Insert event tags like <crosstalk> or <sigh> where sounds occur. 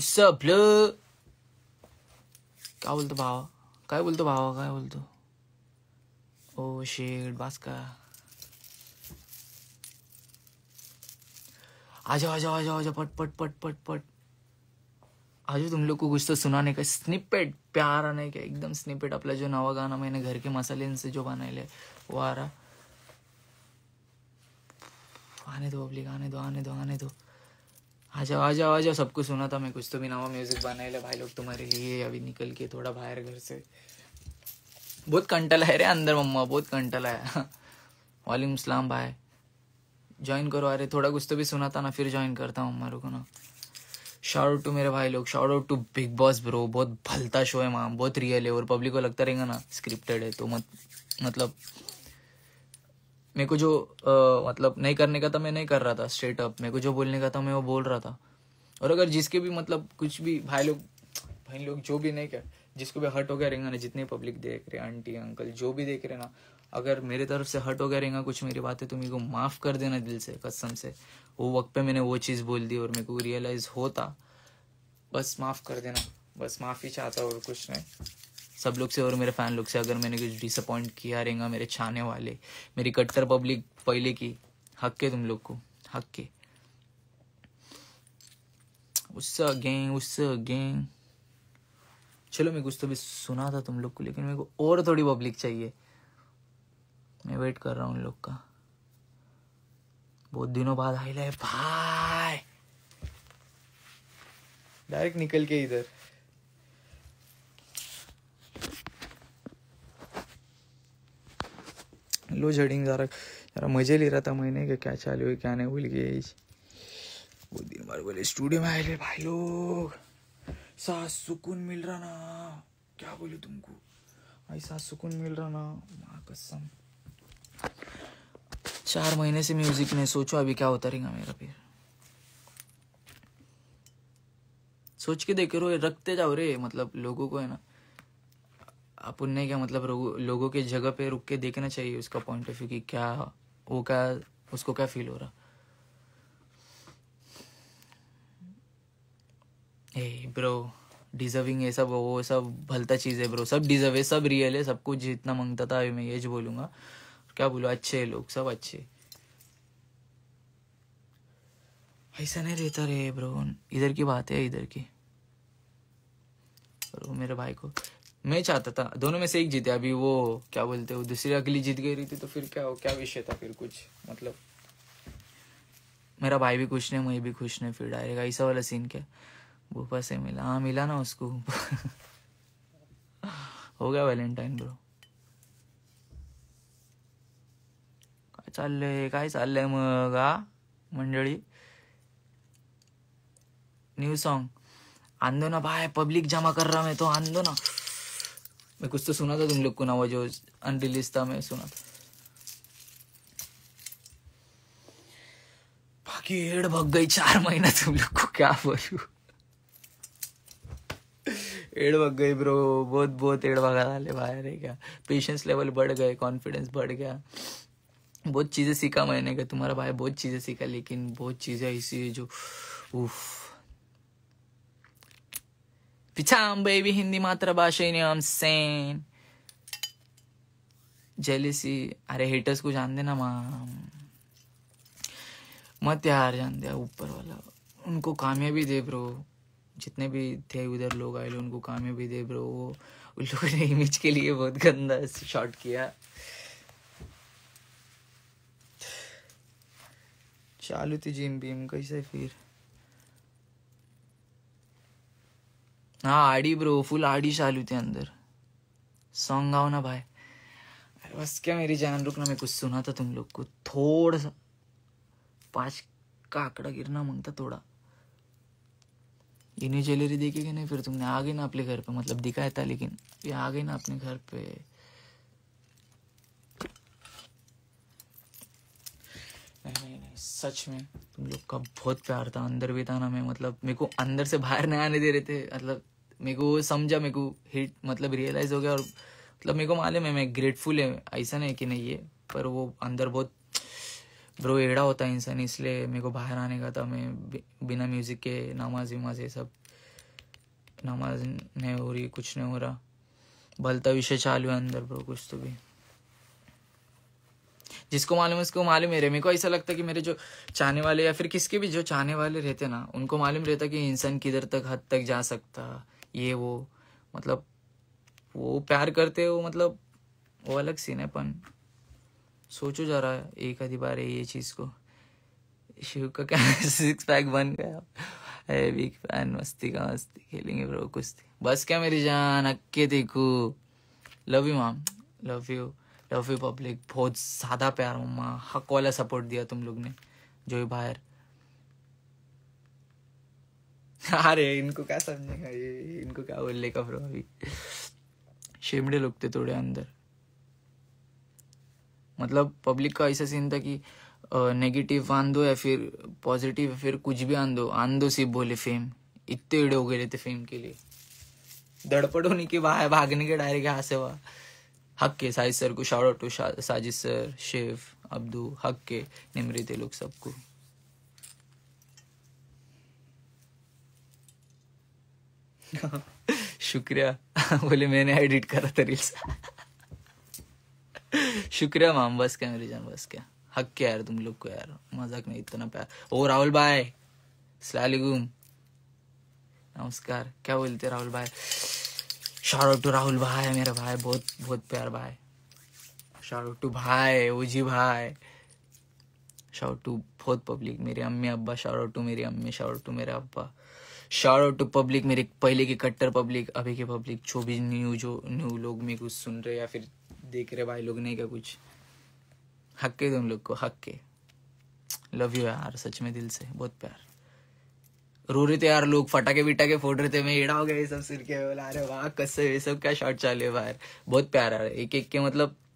सप्ल ओ का आ जाओ आ जाओ आ जाओ आ जाओ पट पट पट पट पट आज तुम लोग को कुछ तो सुनाने का स्निपेट प्यार आने का एकदम स्निपेट अपना जो नवा गाना मैंने घर के मसाले से जो बनाए ले वो आ रहा आने दो अबली आने दो आने दो आने दो, आने दो। आ जाओ आ जाओ आ जाओ सबको सुना था मैं कुछ तो भी नवा म्यूजिक बनाए भाई लोग तुम्हारे लिए अभी निकल के थोड़ा बाहर घर से बहुत कंटल है रे अंदर मम्मा बहुत कंटल है वालेकुम सलाम भाई ज्वाइन करो अरे थोड़ा कुछ तो भी सुना था ना फिर ज्वाइन करता हूँ मम्मा रुको ना शाउट आउट टू मेरे भाई लोग shout out to big boss bro बहुत भलता शो है माम बहुत रियल है और पब्लिक को लगता रहेगा ना स्क्रिप्टेड है तो मत मतलब मेरे को जो आ, मतलब नहीं करने का था तो मैं नहीं कर रहा था स्ट्रेट अप मेरे को जो बोलने का था मैं वो बोल रहा था और अगर जिसके भी मतलब कुछ भी भाई लोग भाई लोग जो भी नहीं कर जिसको भी हर्ट हो गया रहेगा ना जितने पब्लिक देख रहे आंटी अंकल जो भी देख रहे ना अगर मेरे तरफ से हर्ट हो गया रहेगा कुछ मेरी बातें तो मेरे को माफ़ कर देना दिल से कसम से वो वक्त पे मैंने वो चीज़ बोल दी और मेरे को रियलाइज़ होता बस माफ़ कर देना बस माफ़ी चाहता और कुछ नहीं सब लोग से और मेरे फैन लोग से अगर मैंने कुछ डिसअपॉइंट किया रहेगा मेरे छाने वाले मेरी कट्टर पब्लिक पहले की हक के तुम लोग को हक के उससे गैंग उससे गैंग चलो मैं कुछ तो भी सुना था तुम लोग को लेकिन मेरे को और थोड़ी पब्लिक चाहिए मैं वेट कर रहा हूँ उन लोग का बहुत दिनों बाद आई लाइफ भाई डायरेक्ट निकल के इधर लो झडिंग जरा जरा मजे ले रहा था मैंने कि क्या चाल हुई क्या नहीं भूल गए वो दिन भर बोले स्टूडियो में आए भाई लोग सास सुकून मिल रहा ना क्या बोले तुमको भाई सास सुकून मिल रहा ना माँ कसम चार महीने से म्यूजिक नहीं सोचो अभी क्या होता रहेगा मेरा फिर सोच के देखे रो रखते जाओ रे मतलब लोगों को है ना पुण्य क्या मतलब लोगों के जगह पे रुक के देखना चाहिए उसका पॉइंट ऑफ व्यू कि क्या वो क्या उसको क्या फील हो रहा ए ब्रो डिजर्विंग ये सब वो सब भलता चीज़ है ब्रो सब डिजर्व है सब रियल है सब कुछ जितना मांगता था अभी मैं ये जो बोलूंगा क्या बोलो अच्छे है लोग सब अच्छे ऐसा नहीं रहता रे ब्रो इधर की बात है इधर की मेरे भाई को मैं चाहता था दोनों में से एक जीते अभी वो क्या बोलते हो दूसरी अगली जीत गई रही थी तो फिर क्या हो क्या विषय था फिर कुछ मतलब मेरा भाई भी खुश नहीं मैं भी खुश नहीं फिर डायरेक्ट ऐसा वाला सीन क्या भूपा से मिला हाँ मिला ना उसको हो गया वैलेंटाइन ब्रो चल चाललंय मंडली मग मंडळी न्यू सॉन्ग ना भाई पब्लिक जमा कर रहा मैं तो आंदो ना मैं कुछ तो सुना था तुम लोग को ना वो जो अनरिलीज था मैं सुना था बाकी एड भग गई चार महीना तुम लोग को क्या बोलू एड भग गई ब्रो बहुत बहुत एड भगा डाले बाहर है क्या पेशेंस लेवल बढ़ गए कॉन्फिडेंस बढ़ गया बहुत चीज़ें सीखा मैंने का तुम्हारा भाई बहुत चीज़ें सीखा लेकिन बहुत चीज़ें ऐसी है जो उफ़ Pitam, baby, Hindi matra you know I'm saying? Jealousy अरे हेटर्स को जान देना माम मत यार जान दिया ऊपर वाला उनको कामयाबी दे ब्रो जितने भी थे उधर लोग आए लोग उनको कामयाबी दे ब्रो वो उन लोगों ने इमेज के लिए बहुत गंदा शॉट किया चालू थी जिम बीम कैसे फिर हाँ आडी ब्रो फुल आडी चालू थे अंदर सॉन्ग गाओ ना भाई अरे बस क्या मेरी जान रुकना मैं कुछ सुना था तुम लोग को थोड़ा सा पाँच का आंकड़ा गिरना मांगता थोड़ा इन्हें ज्वेलरी देखी कि नहीं फिर तुमने आ गई ना अपने घर पे मतलब दिखाया था लेकिन ये आ गई ना अपने घर पे नहीं नहीं, नहीं सच में तुम लोग का बहुत प्यार था अंदर भी था ना मैं मतलब मेरे को अंदर से बाहर नहीं आने दे रहे थे मतलब मेरे को समझा मेरे को हिट मतलब रियलाइज हो गया और मतलब मेरे को मालूम है मैं ग्रेटफुल है ऐसा नहीं कि नहीं ये पर वो अंदर बहुत ब्रो एड़ा होता है इंसान इसलिए मेरे को बाहर आने का था मैं बिना म्यूज़िक के नमाज वमाज ये सब नमाज नहीं हो रही कुछ नहीं हो रहा भलता विषय चालू है अंदर ब्रो कुछ तो भी जिसको मालूम है उसको मालूम है रेमी को ऐसा लगता है कि मेरे जो चाहने वाले या फिर किसके भी जो चाहने वाले रहते ना उनको मालूम रहता कि इंसान किधर तक हद तक जा सकता ये वो मतलब वो प्यार करते हो मतलब वो अलग सीन है पन सोचो जा रहा है एक आधी बार ये चीज़ को शिव का क्या सिक्स <laughs> पैक बन गया अरे बिग फैन मस्ती का मस्ती खेलेंगे ब्रो कुश्ती बस क्या मेरी जान अक्के देखो love you mom love you tough you public बहुत ज्यादा प्यार मम्मा हक वाला सपोर्ट दिया तुम लोग ने जो भी बाहर अरे इनको क्या समझेगा ये इनको क्या बोल लेगा फिर अभी शेमड़े लोग थे थोड़े अंदर मतलब पब्लिक का ऐसा सीन था कि नेगेटिव आन दो या फिर पॉजिटिव या फिर कुछ भी आन दो आन दो सिर्फ बोले फेम इतने एड़े हो गए थे फेम के लिए धड़पड़ होने के बाहर भागने के डायरेक्ट यहाँ से वहाँ के साजिद सर को shout out to Sajid sir chef Abdu के निमृत लोग सबको शुक्रिया <laughs> बोले मैंने एडिट करा था रील्स <laughs> शुक्रिया माम बस क्या मेरी जान बस क्या हक क्या यार तुम लोग को यार मजाक नहीं इतना प्यार ओ राहुल भाई सलाम नमस्कार क्या बोलते राहुल भाई शाहरुख टू तो राहुल भाई है मेरा भाई बहुत बहुत प्यार भाई शाहरुख टू तो भाई उजी भाई शाहरुख टू तो बहुत पब्लिक मेरे अम्मी अब्बा शाहरुख टू मेरी अम्मी शाहरुख टू मेरे अब्बा शार्ट टू पब्लिक मेरे पहले की कट्टर पब्लिक अभी के पब्लिक जो भी न्यू जो न्यू लोग मेरे कुछ सुन रहे या फिर देख रहे भाई लोग नहीं का कुछ हक के तुम लोग को हक के लव यू यार सच में दिल से बहुत प्यार रो रहे थे यार लोग फटाके विटाके फोड़ रहे थे मैं एड़ा हो गया ये सब सिर के बोला अरे वाह कस्से ये सब क्या शॉट चाले बाहर बहुत प्यारा है एक एक के मतलब